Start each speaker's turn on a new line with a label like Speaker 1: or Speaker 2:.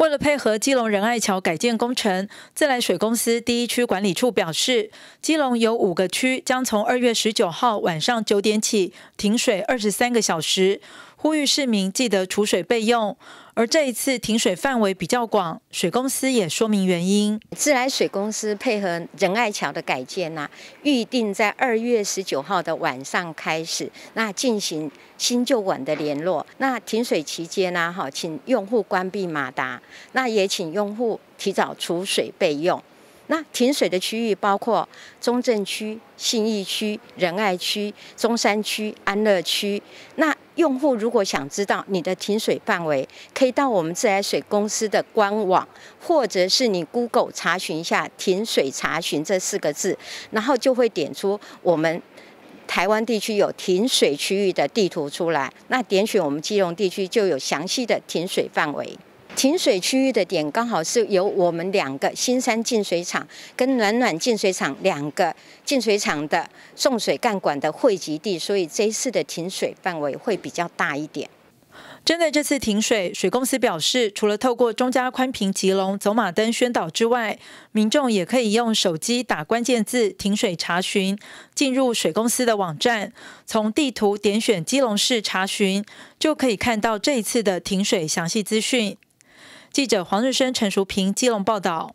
Speaker 1: 为了配合基隆仁爱桥改建工程，自来水公司第一区管理处表示，基隆有五个区将从二月十九号晚上九点起停水二十三个小时，呼吁市民记得储水备用。而这一次停水范围比较广，水公司也说明原因。
Speaker 2: 自来水公司配合仁爱桥的改建呢，预定在二月十九号的晚上开始，那进行新旧管的联络。那停水期间呢，哈，请用户关闭马达，那也请用户提早储水备用。那停水的区域包括中正区、信义区、仁爱区、中山区、安乐区。那用户如果想知道你的停水范围，可以到我们自来水公司的官网，或者是你 Google 查询一下“停水查询”这四个字，然后就会点出我们台湾地区有停水区域的地图出来。那点选我们基隆地区，就有详细的停水范围。停水区域的点刚好是由我们两个新山净水厂跟暖暖净水厂两个净水厂的送水干管的汇集地，所以这一次的停水范围会比较
Speaker 1: 大一点。针对这次停水，水公司表示，除了透过中加宽平、吉隆、走马灯宣导之外，民众也可以用手机打关键字“停水查询”，进入水公司的网站，从地图点选基隆市查询，就可以看到这一次的停水详细资讯。记者黄日升、陈淑平、基隆报道。